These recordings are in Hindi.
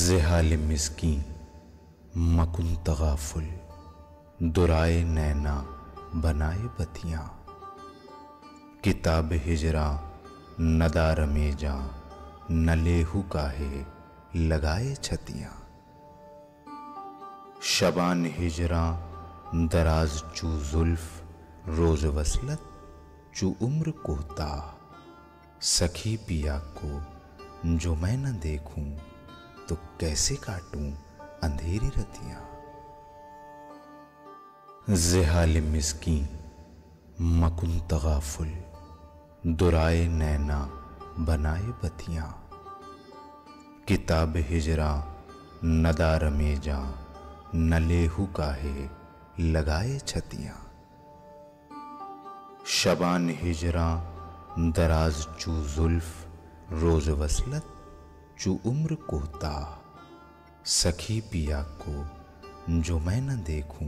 जिहाल मिसकी मकुन तगाफुल दुराए नैना बनाए बतियाँ किताब हिजरा नदार मेजा न लेहू काहे लगाए छतियाँ शबान हिजरा दराज चू जुल्फ रोज वसलत चू उम्र कोता सखी पिया को जो मैं न देखूं तो कैसे काटूं अंधेरी रतियां जहाल मिस्की मकुन तगाफुल दुराए नैना बनाए बतिया किताब हिजरा नदार में न लेहू काहे लगाए छतियां शबान हिजरा दराज चू जुल्फ रोज वसलत जो उम्र कोता सखी पिया को जो मैं न देखूं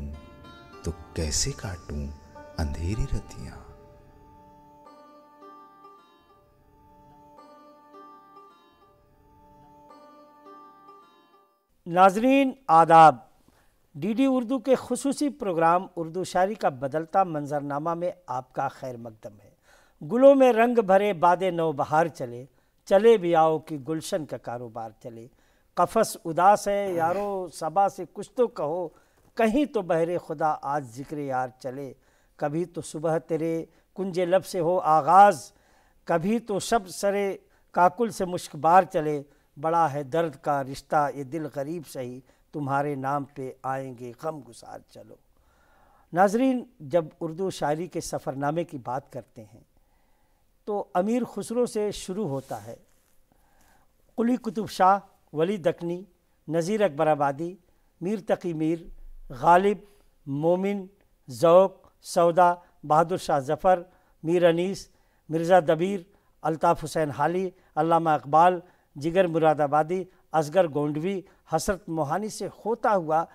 तो कैसे काटूं अंधेरी रतियां नाजरीन आदाब डीडी उर्दू के खसूसी प्रोग्राम उर्दू शायरी का बदलता मंजरनामा में आपका खैर मकदम है गुलों में रंग भरे बाद नौ बहार चले चले भी आओ कि गुलशन का कारोबार चले कफस उदास है यारो सबा से कुछ तो कहो कहीं तो बहरे खुदा आज जिक्र यार चले कभी तो सुबह तेरे कुंज लब से हो आगाज़ कभी तो शब सरे काकुल से मुश्कबार चले बड़ा है दर्द का रिश्ता ये दिल गरीब सही तुम्हारे नाम पे आएंगे गम गुसार चलो नाजरीन जब उर्दू शायरी के सफ़रनामे की बात करते हैं तो अमीर खुसरो से शुरू होता है कुली कुतुब शाह वली दकनी नज़ीर अकबर आबादी मीर तकी मीर गालिब मोमिन जौक सौदा बहादुर शाह जफ़र मीर अनीस मिर्ज़ा दबीर अल्ताफ़ हुसैन हाली अल्लामा इकबाल जिगर मुरादाबादी असगर गोंडवी हसरत मोहानी से होता हुआ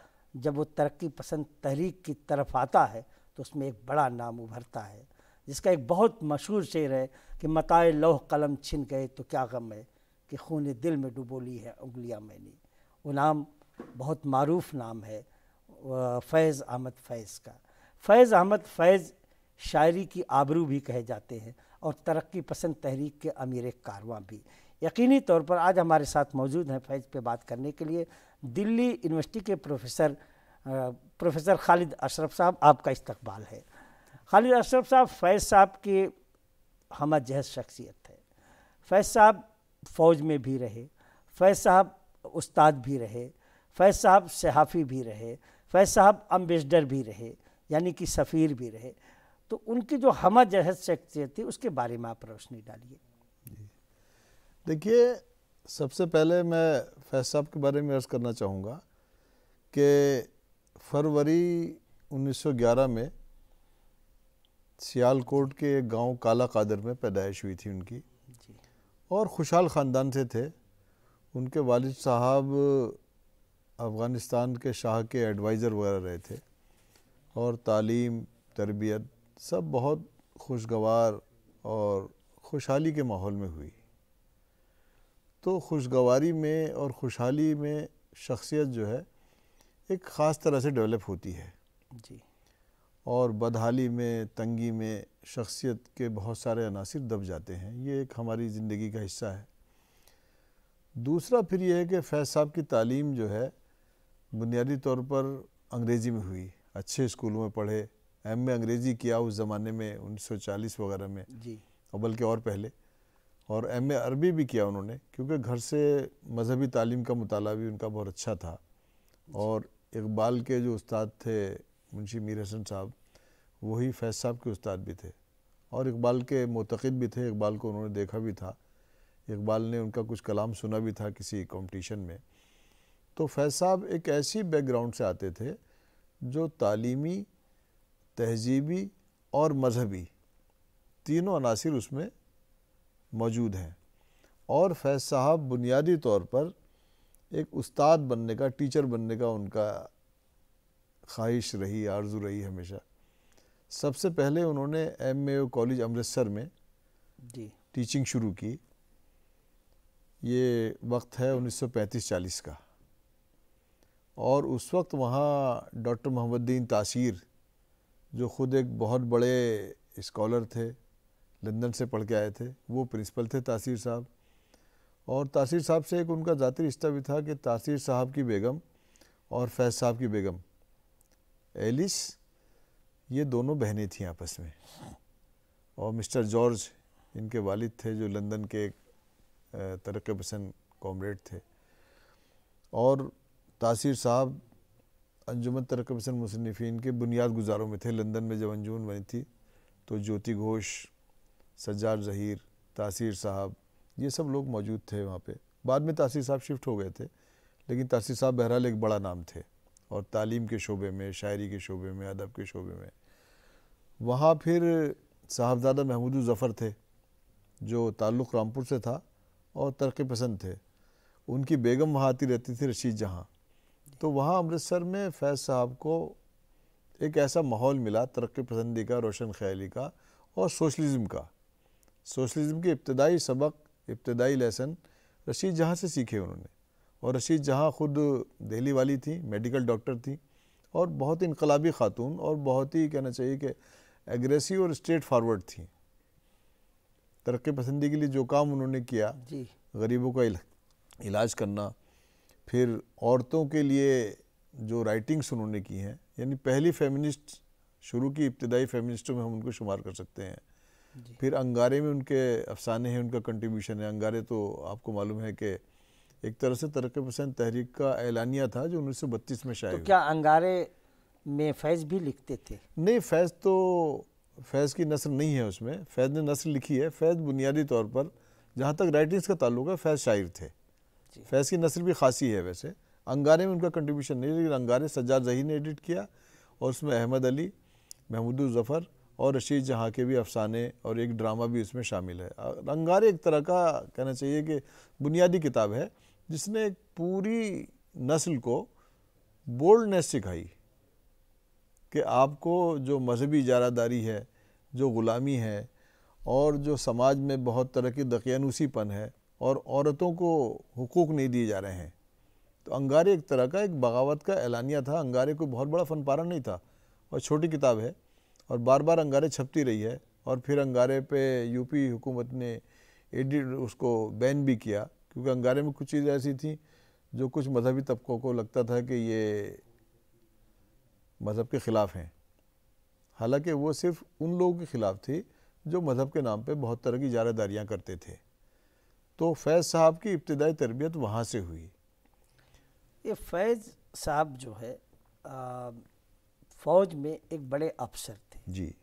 जब वो तरक्की पसंद तहरीक की तरफ आता है तो उसमें एक बड़ा नाम उभरता है जिसका एक बहुत मशहूर शेर है कि मताए लोह कलम छिन गए तो क्या गम है कि खून दिल में डुबोली है उंगलियाँ मैंने वो नाम बहुत मरूफ नाम है फैज़ अहमद फैज़ का फैज़ अहमद फैज़ शायरी की आबरू भी कहे जाते हैं और तरक्की पसंद तहरीक के अमीर कारवां भी यकीनी तौर पर आज हमारे साथ मौजूद हैं फैज़ पे बात करने के लिए दिल्ली यूनिवर्सिटी के प्रोफेसर प्रोफेसर खालिद अशरफ साहब आपका इस्तकबाल है खालिद अशरफ साहब फैज़ साहब के हम जहज शख्सियत है फैज़ साहब फ़ौज में भी रहे फैज़ साहब उस्ताद भी रहे फैज़ साहब सहाफ़ी भी रहे फैज़ साहब अम्बेसडर भी रहे यानी कि सफ़ीर भी रहे तो उनकी जो हम जहद शख्सियत थी उसके बारे में आप रोशनी डालिए देखिए सबसे पहले मैं फैज साहब के बारे में अर्ज़ करना चाहूँगा कि फरवरी 1911 में सियालकोट के एक गांव काला कादर में पैदाइश हुई थी उनकी और खुशहाल ख़ानदान से थे उनके वालिद साहब अफ़गानिस्तान के शाह के एडवाइज़र वगैरह रहे थे और तालीम तरबियत सब बहुत खुशगवार और खुशहाली के माहौल में हुई तो खुशगवारी में और खुशहाली में शख्सियत जो है एक ख़ास तरह से डेवलप होती है जी और बदहाली में तंगी में शख्सियत के बहुत सारे अनासर दब जाते हैं ये एक हमारी ज़िंदगी का हिस्सा है दूसरा फिर यह है कि फैज़ साहब की तालीम जो है बुनियादी तौर पर अंग्रेज़ी में हुई अच्छे स्कूलों में पढ़े एम ए अंग्रेज़ी किया उस ज़माने में 1940 वगैरह में जी और बल्कि और पहले और एम ए अरबी भी किया उन्होंने क्योंकि घर से मजहबी तालीम का मताल भी उनका बहुत अच्छा था और इकबाल के जो उस्ताद थे मुंशी मीर हसन साहब वही फैज साहब के उस्ताद भी थे और इकबाल के मोतद भी थे इकबाल को उन्होंने देखा भी था इकबाल ने उनका कुछ कलाम सुना भी था किसी कंपटीशन में तो फैज साहब एक ऐसी बैकग्राउंड से आते थे जो तालीमी तहजीबी और मजहबी तीनों अनासर उसमें मौजूद हैं और फैज़ साहब बुनियादी तौर पर एक उस्ताद बनने का टीचर बनने का उनका ख्वाहिश रही आरजू रही हमेशा सबसे पहले उन्होंने एम ए कॉलेज अमृतसर में जी टीचिंग शुरू की ये वक्त है 1935-40 का और उस वक्त वहाँ डॉक्टर मोहम्मद्दीन तासीर जो ख़ुद एक बहुत बड़े स्कॉलर थे लंदन से पढ़ के आए थे वो प्रिंसिपल थे तासीर साहब और तासीर साहब से एक उनका ज़ाती रिश्ता भी था कि तासीर साहब की बेगम और फैज़ साहब की बेगम एलिस ये दोनों बहनें थीं आपस में और मिस्टर जॉर्ज इनके वालिद थे जो लंदन के एक तरक् पसंद कॉमरेड थे और तासीर साहब अंजुमन तरक् पसंद मुसनफी इनके बुनियाद गुजारों में थे लंदन में जब अंजुमन बनी थी तो ज्योति घोष सज्जार जहीर तासीर साहब ये सब लोग मौजूद थे वहाँ पे बाद में तासीर साहब शिफ्ट हो गए थे लेकिन तासीर साहब बहरहाल एक बड़ा नाम थे और तालीम के शोबे में शायरी के शोबे में अदब के शोबे में वहाँ फिर साहबजादा महमूद ज़फ़र थे जो ताल्लुक़ रामपुर से था और तरक्की पसंद थे उनकी बेगम वहाँ आती रहती थी रशीद जहाँ तो वहाँ अमृतसर में फैज़ साहब को एक ऐसा माहौल मिला तरक्की पसंदी का रोशन ख्याली का और सोशलिज़म का सोशलिज़म के इब्तदाई सबक इब्तदाई लेसन रशीद जहाँ से सीखे उन्होंने और रशीद जहाँ ख़ुद दिल्ली वाली थी मेडिकल डॉक्टर थी और बहुत ही इनकलाबी ख़ातून और बहुत ही कहना चाहिए कि एग्रेसिव और स्ट्रेट फारवर्ड थी तरक्की पसंदी के लिए जो काम उन्होंने किया गरीबों का इलाज करना फिर औरतों के लिए जो राइटिंग्स उन्होंने की हैं यानी पहली फेमिनिस्ट शुरू की इब्तदाई फेमिनिस्टों में हम उनको शुमार कर सकते हैं फिर अंगारे में उनके अफसाने हैं उनका कंट्रीब्यूशन है अंगारे तो आपको मालूम है कि एक तरह से तरक् पसंद तहरीक का एलानिया था जो उन्नीस सौ बत्तीस में शायद तो क्या अंगारे में फैज़ भी लिखते थे नहीं फैज़ तो फैज़ की नस्ल नहीं है उसमें फैज़ ने नस्ल लिखी है फैज़ बुनियादी तौर पर जहाँ तक राइटिंग्स का ताल्लुक है फैज़ शायर थे फैज़ की नस्ल भी खासी है वैसे अंगारे में उनका कंट्रीब्यूशन नहीं लेकिन अंगारे सज्जाद जही ने एडिट किया और उसमें अहमद अली महमूद जफ़र और रशीद जहाँ के भी अफसाने और एक ड्रामा भी उसमें शामिल है अंगारे एक तरह का कहना चाहिए कि बुनियादी किताब है जिसने एक पूरी नस्ल को बोल्डनेस सिखाई कि आपको जो मजहबी इजारादारी है जो ग़ुलामी है और जो समाज में बहुत तरह की दकीानूसीपन है और औरतों को हकूक़ नहीं दिए जा रहे हैं तो अंगारे एक तरह का एक बगावत का एलानिया था अंगारे कोई बहुत बड़ा फनपारा नहीं था और छोटी किताब है और बार बार अंगारे छपती रही है और फिर अंगारे पे यूपी हुकूमत ने एडिट उसको बैन भी किया क्योंकि अंगारे में कुछ चीज़ें ऐसी थी जो कुछ मजहबी तबकों को लगता था कि ये मज़हब के ख़िलाफ़ हैं हालांकि वो सिर्फ उन लोगों के ख़िलाफ़ थी जो मज़हब के नाम पे बहुत तरह की जारादारियाँ करते थे तो फैज़ साहब की इब्तदाई तरबियत वहाँ से हुई ये फैज़ साहब जो है फ़ौज में एक बड़े अफसर थे जी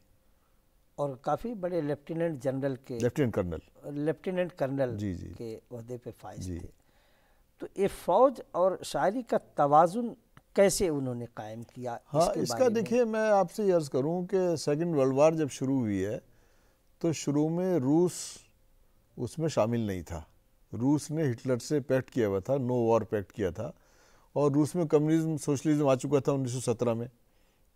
और काफ़ी बड़े लेफ्टिनेंट जनरल के लेफ्टिनेंट कर्नल लेफ्टिनेंट कर्नल जी जी के अहदे पे फाइज थे तो ये फौज और शायरी का तोज़ुन कैसे उन्होंने कायम किया हाँ इसके इसका देखिए मैं आपसे अर्ज़ करूँ कि सेकेंड वर्ल्ड वार जब शुरू हुई है तो शुरू में रूस उसमें शामिल नहीं था रूस ने हिटलर से पैक्ट किया हुआ था नो वॉर पैक्ट किया था और रूस में कम्युनिज्म सोशलिज्म आ चुका था 1917 में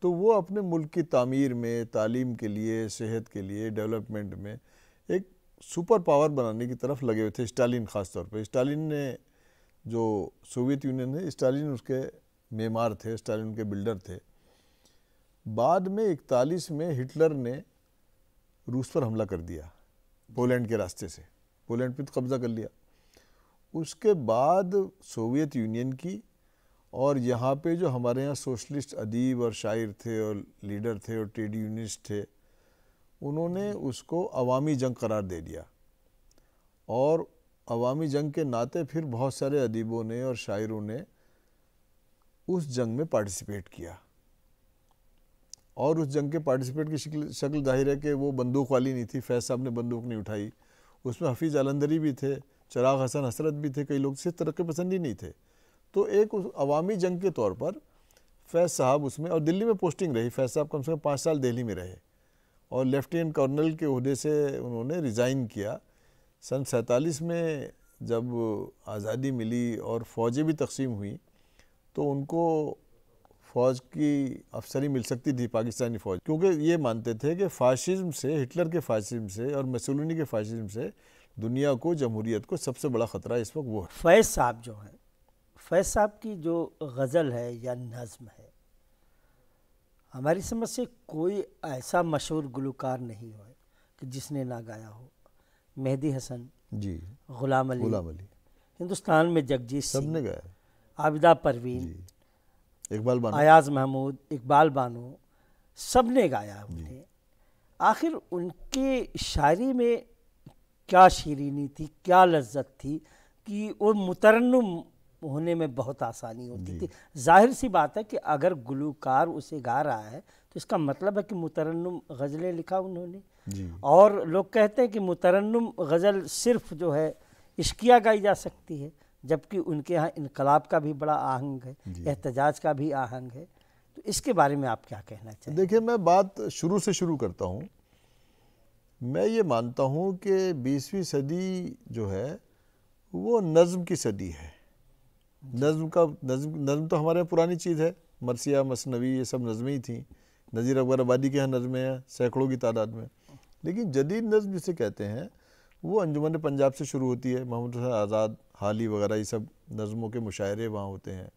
तो वो अपने मुल्क की तमीर में तालीम के लिए सेहत के लिए डेवलपमेंट में एक सुपर पावर बनाने की तरफ लगे हुए थे स्टालिन ख़ास तौर पर स्टालिन ने जो सोवियत यूनियन है स्टालिन उसके मेमार थे स्टालिन उनके बिल्डर थे बाद में इकतालीस में हिटलर ने रूस पर हमला कर दिया पोलैंड के रास्ते से पोलैंड पर तो कब्ज़ा कर लिया उसके बाद सोवियत यूनियन की और यहाँ पे जो हमारे यहाँ सोशलिस्ट अदीब और शायर थे और लीडर थे और ट्रेड यूनिस्ट थे उन्होंने उसको अवामी जंग करार दे दिया और अवामी जंग के नाते फिर बहुत सारे अदीबों ने और शायरों ने उस जंग में पार्टिसिपेट किया और उस जंग के पार्टिसिपेट की शक्ल शक्ल जाहिर है कि वो बंदूक वाली नहीं थी फैज साहब ने बंदूक नहीं उठाई उसमें हफीज़ अलंदरी भी थे चराग हसन हसरत भी थे कई लोग सिर्फ तरक् पसंद ही नहीं थे तो एक अवामी जंग के तौर पर फैज साहब उसमें और दिल्ली में पोस्टिंग रही फैज साहब कम से कम पाँच साल दिल्ली में रहे और लेफ्टिनेंट कर्नल के अहदे से उन्होंने रिज़ाइन किया सन सैंतालीस में जब आज़ादी मिली और फ़ौजें भी तकसीम हुई तो उनको फ़ौज की अफसरी मिल सकती थी पाकिस्तानी फ़ौज क्योंकि ये मानते थे कि फाशिज़म से हिटलर के फाशिज़म से और मसलूनी के फाशिज़म से दुनिया को जमहूरीत को सबसे बड़ा ख़तरा इस वक्त वो है फैज़ साहब जो हैं फैज साहब की जो गज़ल है या नज़म है हमारी समझ से कोई ऐसा मशहूर गुलकार नहीं हो कि जिसने ना गाया हो मेहदी हसन जी गुलाम अली गुलाम अली हिंदुस्तान में जगजीत सब ने गाया आबिदा परवीन इकबाल बानो अयाज महमूद इकबाल बानो सब ने गाया उन्हें आखिर उनके शायरी में क्या शीरीनी थी क्या लज्जत थी कि वो मुतरनम होने में बहुत आसानी होती थी जाहिर सी बात है कि अगर गुलूकार उसे गा रहा है तो इसका मतलब है कि मुतरन्नम गज़लें लिखा उन्होंने और लोग कहते हैं कि मुतरन्नम गज़ल सिर्फ जो है इश्किया गाई जा सकती है जबकि उनके यहाँ इनकलाब का भी बड़ा आहंग है एहतजाज का भी आहंग है तो इसके बारे में आप क्या कहना चाहिए देखिए मैं बात शुरू से शुरू करता हूँ मैं ये मानता हूँ कि बीसवीं सदी जो है वो नज़म की सदी है नज़म का नज़म नज़म तो हमारे यहाँ पुरानी चीज़ है मरसिया मसनवी ये सब नज़में ही थी नज़ीर अकबर आबादी के यहाँ नज़में हैं सैकड़ों की तादाद में लेकिन जदीद नज़म जिसे कहते हैं वो अंजुमन पंजाब से शुरू होती है महमूद हसन आज़ाद हाली वगैरह ये सब नज़मों के मुशायरे वहाँ होते हैं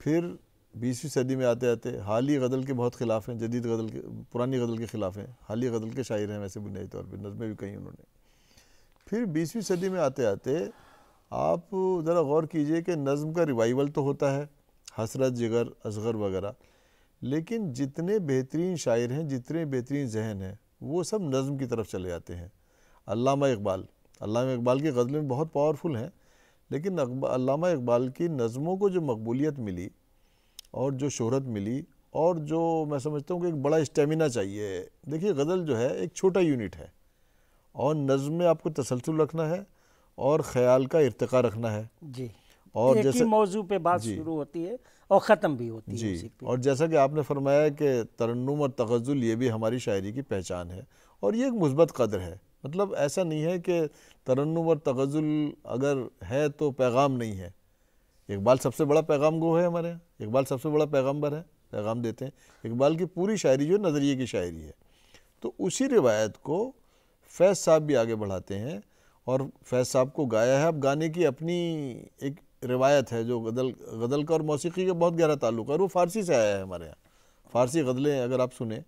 फिर बीसवीं सदी में आते आते हाली गज़ल के बहुत ख़िलाफ़ हैं जदीद गज़ल के पुरानी गज़ल के ख़िलाफ़ हैं हाली गज़ल के शायर हैं वैसे बुनियादी तौर पर नज़में भी कहीं उन्होंने फिर बीसवीं सदी में आते आते आप ज़रा गौर कीजिए कि नज़म का रिवाइवल तो होता है हसरत जिगर असगर वगैरह लेकिन जितने बेहतरीन शायर हैं जितने बेहतरीन जहन हैं वो सब नज़म की तरफ चले जाते हैं अल्लामा इकबाल अल्लामा इकबाल की गज़लें बहुत पावरफुल हैं लेकिन अल्लामा इकबाल की नज़मों को जो मकबूलियत मिली और जो शोहरत मिली और जो मैं समझता हूँ कि एक बड़ा स्टेमिना चाहिए देखिए गज़ल जो है एक छोटा यूनिट है और नज़म में आपको तसलसल रखना है और ख्याल का इरतका रखना है जी और जैसे मौजू पे बात शुरू होती है और ख़त्म भी होती जी, है और जैसा कि आपने फरमाया कि तरन्नुम और तगज़ुल ये भी हमारी शायरी की पहचान है और ये एक मुस्बत कदर है मतलब ऐसा नहीं है कि तरन्नुम और तगज़ुल अगर है तो पैगाम नहीं है इकबाल सबसे बड़ा पैगाम गो है हमारे इकबाल सबसे बड़ा पैगम्बर है पैगाम देते हैं इकबाल की पूरी शायरी जो नज़रिए की शायरी है तो उसी रिवायत को फैज़ साहब भी आगे बढ़ाते हैं और फैज़ साहब को गाया है अब गाने की अपनी एक रिवायत है जो गज़ल गदल का और मौसीकी का बहुत गहरा ताल्लुक है वो फ़ारसी से आया है हमारे यहाँ फ़ारसी गज़लें अगर आप सुने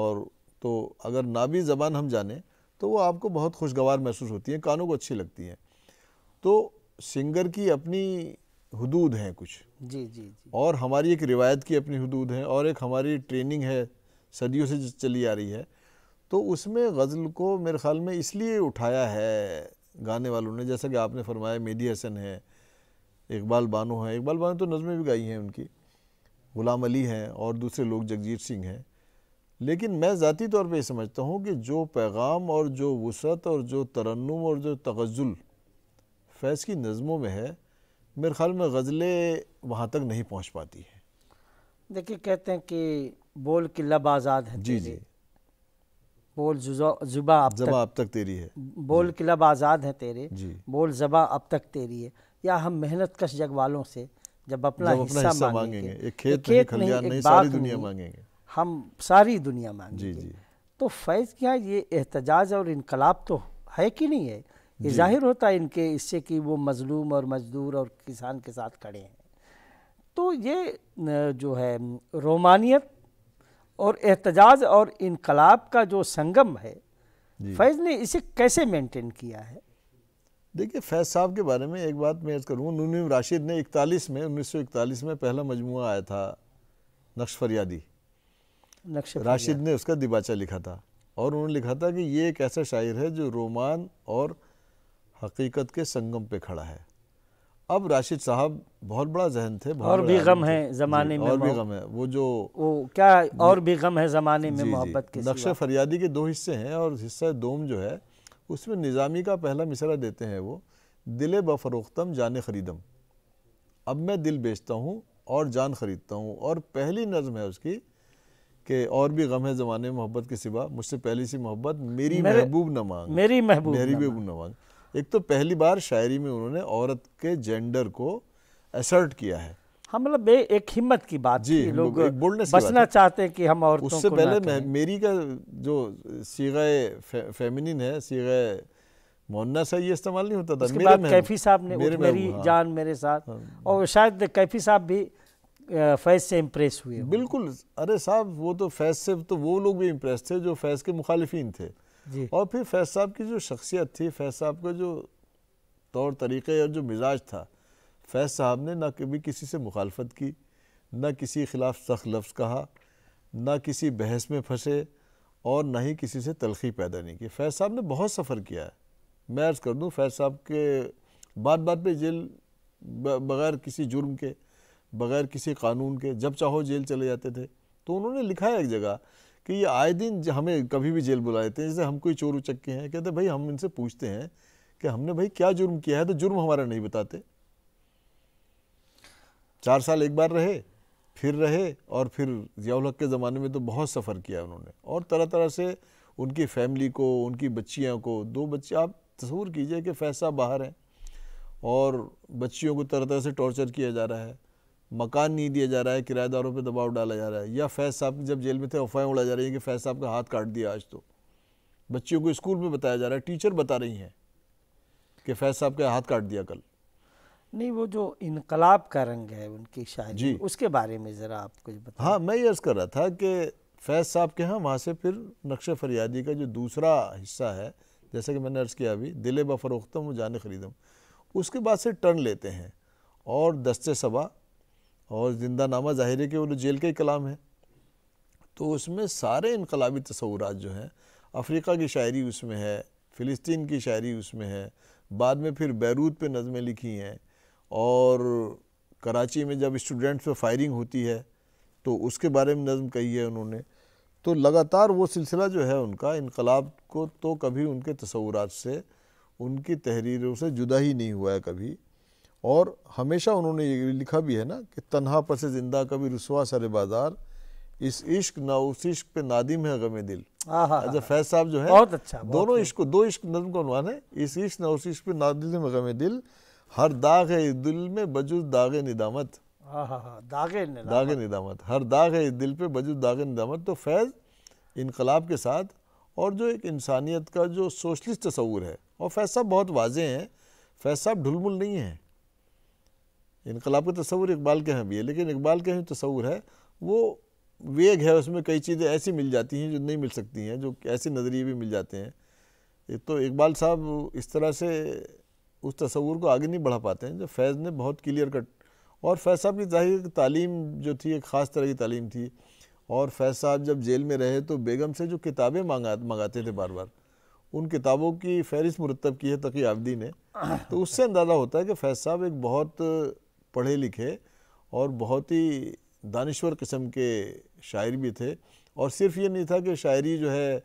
और तो अगर ना भी ज़बान हम जाने तो वो आपको बहुत खुशगवार महसूस होती हैं कानों को अच्छी लगती हैं तो सिंगर की अपनी हदूद हैं कुछ जी जी जी और हमारी एक रिवायत की अपनी हदूद है और एक हमारी ट्रेनिंग है सदियों से चली आ रही है तो उसमें गज़ल को मेरे ख़्याल में इसलिए उठाया है गाने वालों ने जैसा कि आपने फरमाया मेदी हसन है इकबाल बानो है इकबाल बानो तो नज़में भी गाई हैं उनकी ग़ुलाम अली हैं और दूसरे लोग जगजीत सिंह हैं लेकिन मैं ज़ाती तौर पर ये समझता हूँ कि जो पैगाम और जो वसत और जो तरन्नुम और जो तगज़ुल फैज़ की नज़मों में है मेरे ख़्याल में गज़लें वहाँ तक नहीं पहुँच पाती हैं देखिए कहते हैं कि बोल की लब आज़ाद है जी जी बोल जुबा अब जबा अब तक तेरी है बोल क्लब आज़ाद है तेरे बोल जबा अब तक तेरी है या हम मेहनत कश जग वालों से जब अपना जब हिस्सा, हिस्सा मांगेंगे एक खेत, एक खेत नहीं, नहीं, नहीं सारी दुनिया मांगेंगे हम सारी दुनिया मांगेंगे जी जी तो फैज़ क्या ये एहतजाज और इनकलाब तो है कि नहीं है ये जाहिर होता है इनके इससे कि वो मजलूम और मजदूर और किसान के साथ खड़े हैं तो ये जो है रोमानियत और एहतजाज और इनकलाब का जो संगम है फैज़ ने इसे कैसे मेंटेन किया है देखिए फैज़ साहब के बारे में एक बात मैं अर्ज़ करूँगा राशिद ने इकतालीस में उन्नीस सौ इकतालीस में पहला मजमु आया था नक्श फरियादी नक्श राशिद ने उसका दिबाचा लिखा था और उन्होंने लिखा था कि ये एक ऐसा शायर है जो रोमान और हकीकत के संगम पे खड़ा है अब राशिद साहब बहुत बड़ा जहन थे और भी गम है जमाने में और भी गम है वो जो वो क्या और भी गम है जमाने में मोहब्बत के नक्शा फरियादी के दो हिस्से हैं और हिस्सा दोम जो है उसमें निज़ामी का पहला मिसरा देते हैं वो दिल बफरोख्तम जान खरीदम अब मैं दिल बेचता हूँ और जान खरीदता हूँ और पहली नज़म है उसकी कि और भी गम है ज़माने मोहब्बत के सिवा मुझसे पहली सी मोहब्बत मेरी महबूब न मांग मेरी महबूब मेरी महबूब न मांग एक तो पहली बार शायरी में उन्होंने औरत के जेंडर को असर्ट किया है हाँ मतलब एक हिम्मत की बात जी की लोग एक बोल्डनेस बचना चाहते हैं कि हम और उससे पहले मैं, मेरी का जो सीगा फे, फेमिनिन है सीगा मोन्ना सा ये इस्तेमाल नहीं होता था मेरे बाद कैफी साहब ने मेरे मेरी हाँ, जान मेरे साथ हाँ, और शायद कैफी साहब भी फैज से इम्प्रेस हुए बिल्कुल अरे साहब वो तो फैज से तो वो लोग भी इम्प्रेस थे जो फैज के मुखालिफिन थे और फिर फैज साहब की जो शख्सियत थी फैज साहब का जो तौर तरीक़े और जो मिजाज था फैज साहब ने ना कभी किसी से मुखालफत की ना किसी खिलाफ सख्त लफ्ज़ कहा ना किसी बहस में फंसे और ना ही किसी से तलखी पैदा नहीं की फैज साहब ने बहुत सफ़र किया है मैं अर्ज़ कर दूँ फैज साहब के बाद बार पे जेल बगैर किसी जुर्म के बगैर किसी कानून के जब चाहो जेल चले जाते थे तो उन्होंने लिखा है एक जगह कि ये आए दिन हमें कभी भी जेल बुला लेते हैं जैसे हम कोई चोर उचक्के हैं कहते भाई हम इनसे पूछते हैं कि हमने भाई क्या जुर्म किया है तो जुर्म हमारा नहीं बताते चार साल एक बार रहे फिर रहे और फिर जियाउल के ज़माने में तो बहुत सफ़र किया उन्होंने और तरह तरह से उनकी फैमिली को उनकी बच्चियों को दो बच्चे आप तस्वूर कीजिए कि फैसला बाहर हैं और बच्चियों को तरह तरह से टॉर्चर किया जा रहा है मकान नहीं दिया जा रहा है किराएदारों पे दबाव डाला जा रहा है या फैज साहब जब जेल में थे अफवाहें उड़ा जा रही है कि फैज साहब का हाथ काट दिया आज तो बच्चियों को स्कूल में बताया जा रहा है टीचर बता रही हैं कि फैज साहब का हाथ काट दिया कल नहीं वो जो इनकलाब का रंग है उनकी शायरी जी उसके बारे में ज़रा आप कुछ बता हाँ मैं ये अर्ज़ कर रहा था कि फैज़ साहब के यहाँ वहाँ से फिर नक्श फरियादी का जो दूसरा हिस्सा है जैसा कि मैंने अर्ज़ किया अभी दिले बफरोख्तम जाने खरीदम उसके बाद से टर्न लेते हैं और दस्ते सबा और जिंदा नामा ज़ाहिर है कि वो तो जेल के कलाम है तो उसमें सारे इनकलाबी तस्वूर जो हैं अफ्रीका की शायरी उसमें है फ़िलिस्तीन की शायरी उसमें है बाद में फिर बैरूत पे नज़में लिखी हैं और कराची में जब स्टूडेंट्स पे फायरिंग होती है तो उसके बारे में नज़म कही है उन्होंने तो लगातार वो सिलसिला जो है उनका इनकलाब को तो कभी उनके तस्वूर से उनकी तहरीरों से जुदा ही नहीं हुआ है कभी और हमेशा उन्होंने ये लिखा भी है ना कि तनहा से जिंदा कभी रसुआ सर बाजार इस इश्क ना उस इश्क पे नादिम है गमे दिल अच्छा फैज साहब जो है बहुत अच्छा बहुत दोनों अच्छा। इश्क दो इश्क नजम का अनुमान है इस इश्क ना उस इश्क पे नादिम है गमे दिल हर दाग है इस दिल में बजुज दाग निदामत दागे निदामत दागे निदामत हर दाग है इस दिल पे बजुज दाग निदामत तो फैज़ इनकलाब के साथ और जो एक इंसानियत का जो सोशलिस्ट तस्वूर है और फैज साहब बहुत वाजे हैं फैज साहब ढुलमुल नहीं है इनकलाब का तस्वूर इकबाल के यहाँ भी है लेकिन इकबाल के यहाँ तस्वूर है वो वेग है उसमें कई चीज़ें ऐसी मिल जाती हैं जो नहीं मिल सकती हैं जो ऐसे नज़रिए भी मिल जाते हैं तो इकबाल साहब इस तरह से उस तस्वूर को आगे नहीं बढ़ा पाते हैं जो फैज़ ने बहुत क्लियर कट और फैज़ साहब की जाहिर तालीम जो थी एक ख़ास तरह की तालीम थी और फैज़ साहब जब जेल में रहे तो बेगम से जो किताबें मांगा मंगाते थे बार बार उन किताबों की फहरिस्त मुरतब की है तकी आबदी ने तो उससे अंदाज़ा होता है कि फैज़ साहब एक बहुत पढ़े लिखे और बहुत ही दानश्वर किस्म के शायर भी थे और सिर्फ ये नहीं था कि शायरी जो है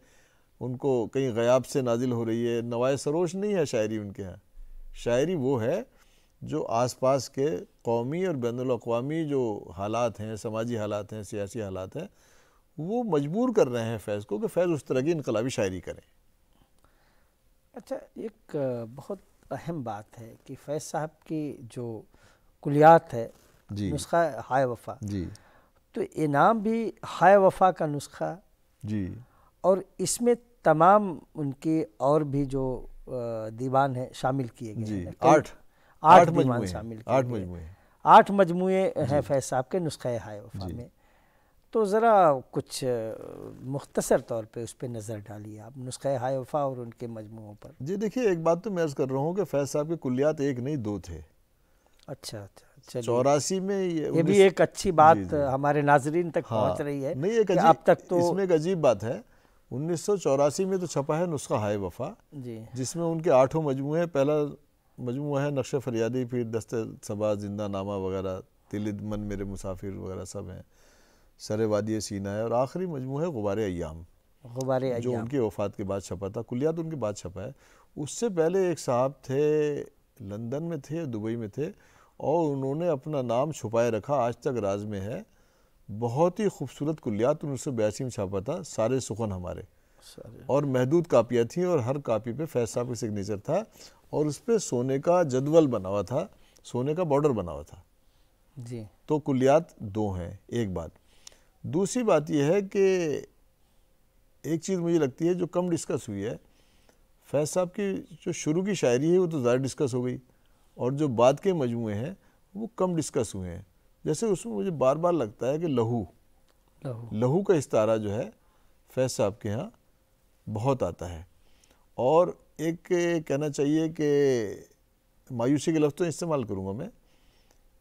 उनको कहीं गयाब से नाजिल हो रही है नवाए सरोश नहीं है शायरी उनके यहाँ शायरी वो है जो आसपास के कौमी और बैन अवी जो हालात हैं समाजी हालात हैं सियासी हालात हैं वो मजबूर कर रहे हैं फैज़ को कि फैज़ उस तरह की इनकलाबी शायरी करें अच्छा एक बहुत अहम बात है कि फैज़ साहब की जो कुलियात है जी नुस्खा हाय वफा जी तो इनाम भी हाय वफा का नुस्खा जी और इसमें तमाम उनके और भी जो दीवान हैं शामिल किए गए जी आठ आठ दीवान शामिल आठ मजमू आठ मजमू हैं फैज साहब के नुस्खे हाय वफा में तो ज़रा कुछ मुख्तसर तौर पे उस पर नज़र डालिए आप नुस्खे हाय वफा और उनके मजमुओं पर जी देखिए एक बात तो मैं अर्ज़ कर रहा हूँ कि फैज साहब के कुलियात एक नहीं दो थे अच्छा अच्छा चौरासी में ये, ये भी एक अच्छी बात जी जी। हमारे नाजरीन तक हाँ, पहुंच रही है नहीं एक अजीब, अब तक तो इसमें एक अजीब बात है उन्नीस में तो छपा है नुस्खा हाय वफा जी जिसमें उनके आठों मजमू पहला मजमु है नक्श फरियादी फिर दस्त सबा जिंदा नामा वगैरह तिलिद मन मेरे मुसाफिर वगैरह सब हैं सर वादिय सीना है और आखिरी मजमू है गुबार अयाम गुबार जो उनकी वफात के बाद छपा था कुलियात उनके बाद छपा है उससे पहले एक साहब थे लंदन में थे दुबई में थे और उन्होंने अपना नाम छुपाए रखा आज तक राज में है बहुत ही खूबसूरत कुलियात उन्नीस सौ बयासी में छापा था सारे सुखन हमारे सारे। और महदूद कापियाँ थी और हर कापी पे फैज साहब का सिग्नेचर था और उस पर सोने का जदवल बना हुआ था सोने का बॉर्डर बना हुआ था जी तो कुलियात दो हैं एक बात दूसरी बात यह है कि एक चीज़ मुझे लगती है जो कम डिस्कस हुई है फैज साहब की जो शुरू की शायरी है वो तो ज़्यादा डिस्कस हो गई और जो बाद के मजमू हैं वो कम डिस्कस हुए हैं जैसे उसमें मुझे बार बार लगता है कि लहू लहू, लहू का इस्तारा जो है फैज साहब के यहाँ बहुत आता है और एक कहना चाहिए कि मायूसी के लफ्ज़ तो इस्तेमाल करूँगा मैं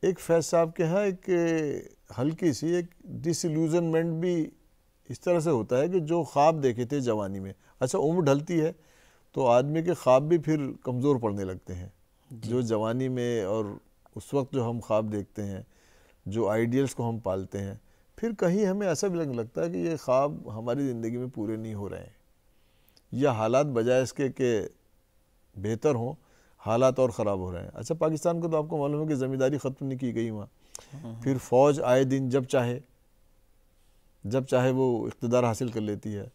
एक फैज साहब के यहाँ एक हल्की सी एक डिसलूजनमेंट भी इस तरह से होता है कि जो ख्वाब देखे थे जवानी में अच्छा उम्र ढलती है तो आदमी के ख्वाब भी फिर कमज़ोर पड़ने लगते हैं जो जवानी में और उस वक्त जो हम ख्वाब देखते हैं जो आइडियल्स को हम पालते हैं फिर कहीं हमें ऐसा भी लगने लगता है कि ये ख्वाब हमारी ज़िंदगी में पूरे नहीं हो रहे हैं या हालात बजाय इसके के बेहतर हों हालात और ख़राब हो रहे हैं अच्छा पाकिस्तान को तो आपको मालूम है कि ज़मींदारी ख़त्म नहीं की गई वहाँ हाँ। फिर फ़ौज आए दिन जब चाहे जब चाहे वो इकतदार हासिल कर लेती है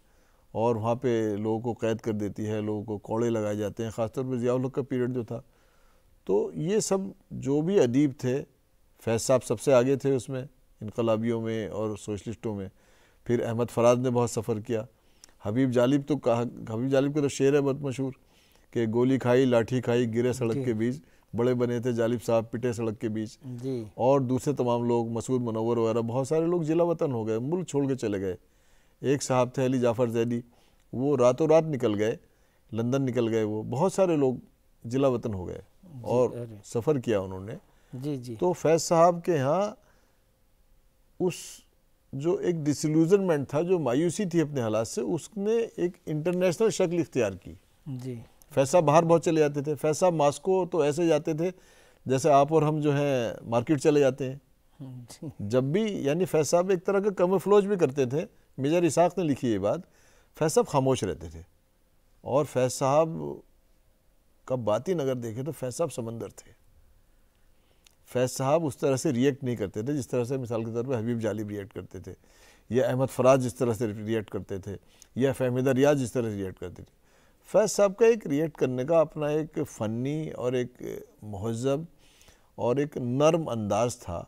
और वहाँ पे लोगों को कैद कर देती है लोगों को कौड़े लगाए जाते हैं ख़ासतौर पर ज़ियाउल हक का पीरियड जो था तो ये सब जो भी अदीब थे फैज साहब सबसे आगे थे उसमें इनकलाबियों में और सोशलिस्टों में फिर अहमद फराज ने बहुत सफ़र किया हबीब जालिब तो कहा हबीब जालिब का तो शेर है बहुत मशहूर कि गोली खाई लाठी खाई गिरे सड़क के बीच बड़े बने थे जालिब साहब पिटे सड़क के बीच और दूसरे तमाम लोग मसूद मनोवर वगैरह बहुत सारे लोग जिला वतन हो गए मुल्क छोड़ के चले गए एक साहब थे अली जाफ़र जैदी वो रातों रात निकल गए लंदन निकल गए वो बहुत सारे लोग जिला वतन हो गए और सफ़र किया उन्होंने जी जी तो फैज साहब के यहाँ उस जो एक डिसल्यूजनमेंट था जो मायूसी थी अपने हालात से उसने एक इंटरनेशनल शक्ल इख्तियार की जी फैसा बाहर बहुत चले जाते थे फैसा मास्को तो ऐसे जाते थे जैसे आप और हम जो हैं मार्केट चले जाते हैं जब भी यानी फैज साहब एक तरह का फ्लोज भी करते थे मेजर इसाक ने लिखी ये बात फैज साहब खामोश रहते थे और फैज साहब का बाती अगर देखें तो फैज साहब समंदर थे फैज साहब उस तरह से रिएक्ट नहीं करते थे जिस तरह से मिसाल के तौर पर हबीब जालिब रिएक्ट करते थे या अहमद फराज जिस तरह से रिएक्ट करते थे या फहमिदा रियाज जिस तरह से रिएक्ट करते थे फैज साहब का एक रिएक्ट करने का अपना एक फ़नी और एक महजब और एक नर्म अंदाज था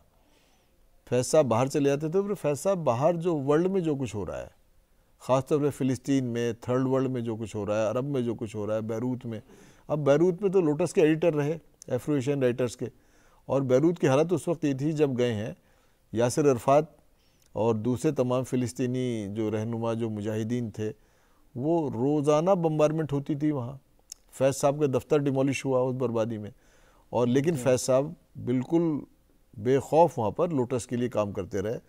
फैज साहब बाहर चले जाते थे फिर फैज साहब बाहर जो वर्ल्ड में जो कुछ हो रहा है ख़ासतौर पर फ़िलिस्तीन में थर्ड वर्ल्ड में जो कुछ हो रहा है अरब में जो कुछ हो रहा है बैरूत में अब बैरूत में तो लोटस के एडिटर रहे एफ्रो एशियन राइटर्स के और बैरूत की हालत उस वक्त ये थी जब गए हैं यासर अरफात और दूसरे तमाम फ़िलिस्तीनी जो रहनुमा जो मुजाहिदीन थे वो रोज़ाना बम्बारमेंट होती थी वहाँ फैज़ साहब का दफ्तर डिमोलिश हुआ उस बर्बादी में और लेकिन फैज़ साहब बिल्कुल बेखौफ वहाँ पर लोटस के लिए काम करते रहे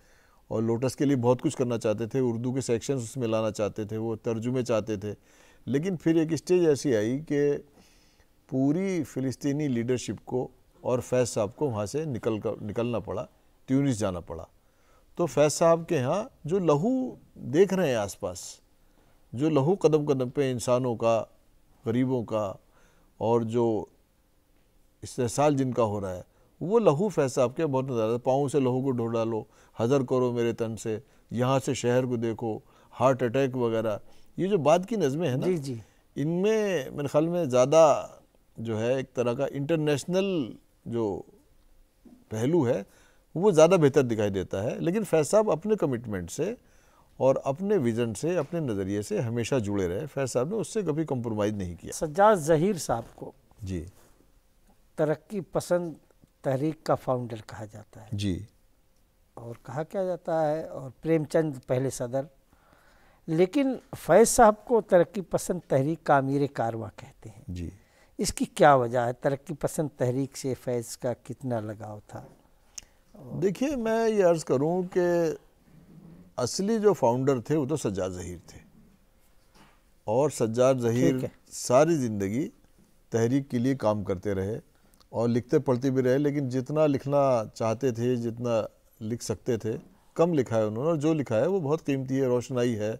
और लोटस के लिए बहुत कुछ करना चाहते थे उर्दू के सेक्शंस उसमें लाना चाहते थे वो तर्जुमे चाहते थे लेकिन फिर एक स्टेज ऐसी आई कि पूरी फ़िलिस्तीनी लीडरशिप को और फैज़ साहब को वहाँ से निकल कर निकलना पड़ा ट्यूनिस जाना पड़ा तो फैज़ साहब के यहाँ जो लहू देख रहे हैं आसपास जो लहू कदम कदम पे इंसानों का गरीबों का और जो इस्तेसाल जिनका हो रहा है वो लहू फैज़ साहब के बहुत नज़र आता पाँव से लहू को ढो डालो हज़र करो मेरे तन से यहाँ से शहर को देखो हार्ट अटैक वगैरह ये जो बाद की नज़में हैं ना जी जी इनमें मेरे ख्याल में ज़्यादा जो है एक तरह का इंटरनेशनल जो पहलू है वो ज़्यादा बेहतर दिखाई देता है लेकिन फैज साहब अपने कमिटमेंट से और अपने विजन से अपने नज़रिए से हमेशा जुड़े रहे फैज साहब ने उससे कभी कंप्रोमाइज़ नहीं किया सज्जाद जहीर साहब को जी तरक्की पसंद तहरीक का फाउंडर कहा जाता है जी और कहा क्या जाता है और प्रेमचंद पहले सदर लेकिन फैज़ साहब को तरक्की पसंद तहरीक का अमीर कारवा कहते हैं जी इसकी क्या वजह है तरक्की पसंद तहरीक से फैज़ का कितना लगाव था देखिए मैं ये अर्ज़ करूँ कि असली जो फाउंडर थे वो तो सज्जाद जहीर थे और सज्जाद जहीर सारी ज़िंदगी तहरीक के लिए काम करते रहे और लिखते पढ़ते भी रहे लेकिन जितना लिखना चाहते थे जितना लिख सकते थे कम लिखा है उन्होंने और जो लिखा है वो बहुत कीमती है रोशनाई है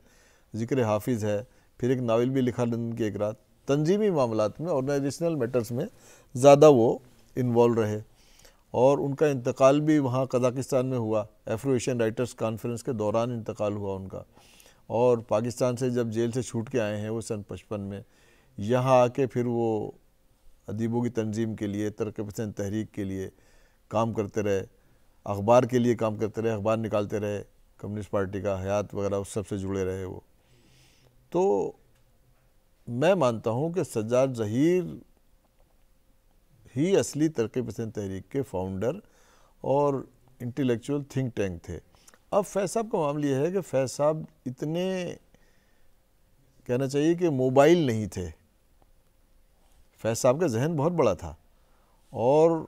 जिक्र हाफिज़ है फिर एक नावल भी लिखा लंदन की एक रात तंजीमी मामला में ऑर्गेनाइजेशनल मैटर्स में ज़्यादा वो इन्वॉल्व रहे और उनका इंतकाल भी वहाँ कज़ाकिस्तान में हुआ एफ्रो एशियन राइटर्स कॉन्फ्रेंस के दौरान इंतकाल हुआ उनका और पाकिस्तान से जब जेल से छूट के आए हैं वो सन पचपन में यहाँ आके फिर वो अदीबों की तंजीम के लिए तरक पसंद तहरीक के लिए काम करते रहे अखबार के लिए काम करते रहे अखबार निकालते रहे कम्युनिस्ट पार्टी का हयात वगैरह उस सब से जुड़े रहे वो तो मैं मानता हूँ कि सज्जाद जहीर ही असली तरक्की पसंद तहरीक के फाउंडर और इंटेलेक्चुअल थिंक टैंक थे अब फैज साहब का मामला यह है कि फैज साहब इतने कहना चाहिए कि मोबाइल नहीं थे फैज साहब का जहन बहुत बड़ा था और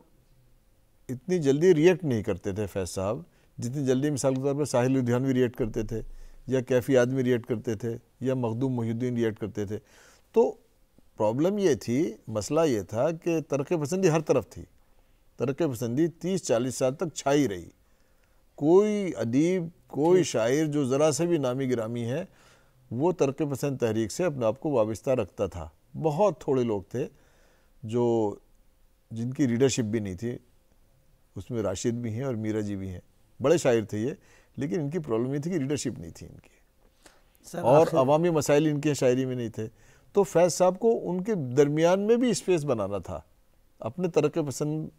इतनी जल्दी रिएक्ट नहीं करते थे फैज साहब जितनी जल्दी मिसाल के तौर पर साहिल लुधियानवी रिएक्ट करते थे या कैफ़ी आदमी रिएक्ट करते थे या मखदूम मुहीद्दीन रिएक्ट करते थे तो प्रॉब्लम ये थी मसला ये था कि तरक पसंदी हर तरफ थी तरक पसंदी तीस चालीस साल तक छाई रही कोई अदीब कोई शायर जो ज़रा से भी नामी गिरामी है वो तरक पसंद तहरीक से अपने आप को वाबस्ता रखता था बहुत थोड़े लोग थे जो जिनकी रीडरशिप भी नहीं थी उसमें राशिद भी हैं और मीरा जी भी हैं बड़े शायर थे ये लेकिन इनकी प्रॉब्लम ये थी कि रीडरशिप नहीं थी इनकी और अवामी मसाइल इनके शायरी में नहीं थे तो फैज़ साहब को उनके दरमियान में भी स्पेस बनाना था अपने तरक पसंद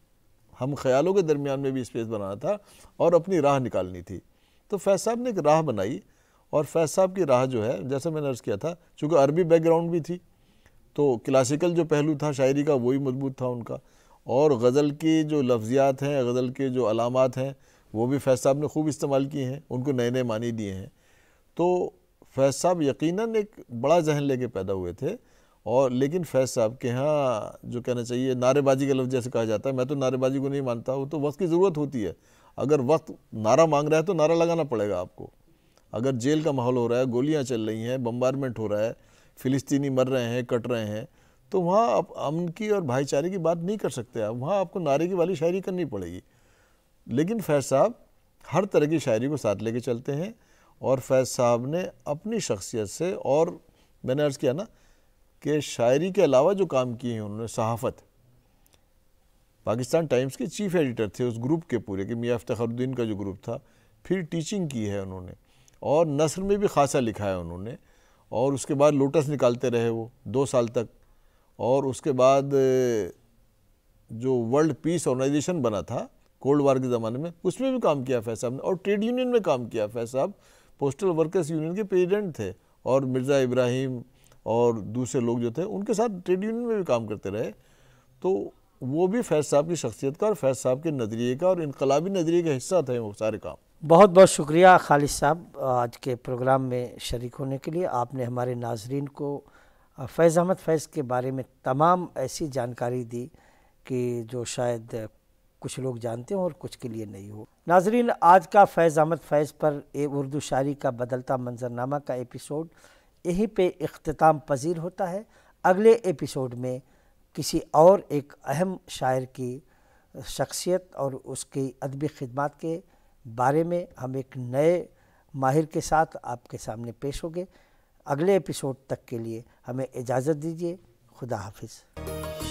हम ख्यालों के दरमियान में भी स्पेस बनाना था और अपनी राह निकालनी थी तो फैज़ साहब ने एक राह बनाई और फैज़ साहब की राह जो है जैसे मैंने अर्ज़ किया था चूँकि अरबी बैकग्राउंड भी थी तो क्लासिकल जो पहलू था शायरी का वही मजबूत था उनका और गज़ल के जो लफ्ज़ियात हैं गज़ल के जो अलामत हैं वो भी फैज़ साहब ने खूब इस्तेमाल किए हैं उनको नए नए मानी दिए हैं तो फैज़ साहब यकीनन एक बड़ा जहन लेके पैदा हुए थे और लेकिन फैज़ साहब के यहाँ जो कहना चाहिए नारेबाजी का लफ्ज़ जैसे कहा जाता है मैं तो नारेबाजी को नहीं मानता हूँ तो वक्त की ज़रूरत होती है अगर वक्त नारा मांग रहा है तो नारा लगाना पड़ेगा आपको अगर जेल का माहौल हो रहा है गोलियाँ चल रही हैं बम्बारमेंट हो रहा है फ़िलिस्तीनी मर रहे हैं कट रहे हैं तो वहाँ आप अमन की और भाईचारे की बात नहीं कर सकते आप वहाँ आपको नारे की वाली शायरी करनी पड़ेगी लेकिन फैज़ साहब हर तरह की शायरी को साथ लेके चलते हैं और फैज़ साहब ने अपनी शख्सियत से और मैंने अर्ज़ किया ना कि शायरी के अलावा जो काम किए हैं उन्होंने सहाफ़त पाकिस्तान टाइम्स के चीफ़ एडिटर थे उस ग्रुप के पूरे कि मियाँ फ़तरुद्दीन का जो ग्रुप था फिर टीचिंग की है उन्होंने और नसर में भी खासा लिखा है उन्होंने और उसके बाद लोटस निकालते रहे वो दो साल तक और उसके बाद जो वर्ल्ड पीस ऑर्गेनाइजेशन बना था कोल्ड वार के ज़माने में उसमें भी काम किया फैज साहब ने और ट्रेड यूनियन में काम किया फैज साहब पोस्टल वर्कर्स यूनियन के प्रेसिडेंट थे और मिर्ज़ा इब्राहिम और दूसरे लोग जो थे उनके साथ ट्रेड यूनियन में भी काम करते रहे तो वो भी फैज साहब की शख्सियत का और फैज साहब के नज़रिए का और इनकलाबी नज़रिए का हिस्सा थे वो सारे काम बहुत बहुत शुक्रिया खालिद साहब आज के प्रोग्राम में शरीक होने के लिए आपने हमारे नाजरन को फैज़ अहमद फैज़ के बारे में तमाम ऐसी जानकारी दी कि जो शायद कुछ लोग जानते हों और कुछ के लिए नहीं हो नाजरीन आज का फैज़ अहमद फैज़ पर ए उर्दू शारी का बदलता मंजरनामा का एपिसोड यहीं पे अख्ताम पजीर होता है अगले एपिसोड में किसी और एक अहम शायर की शख्सियत और उसकी अदबी खदमात के बारे में हम एक नए माहिर के साथ आपके सामने पेश होंगे अगले एपिसोड तक के लिए हमें इजाज़त दीजिए खुदा हाफिज़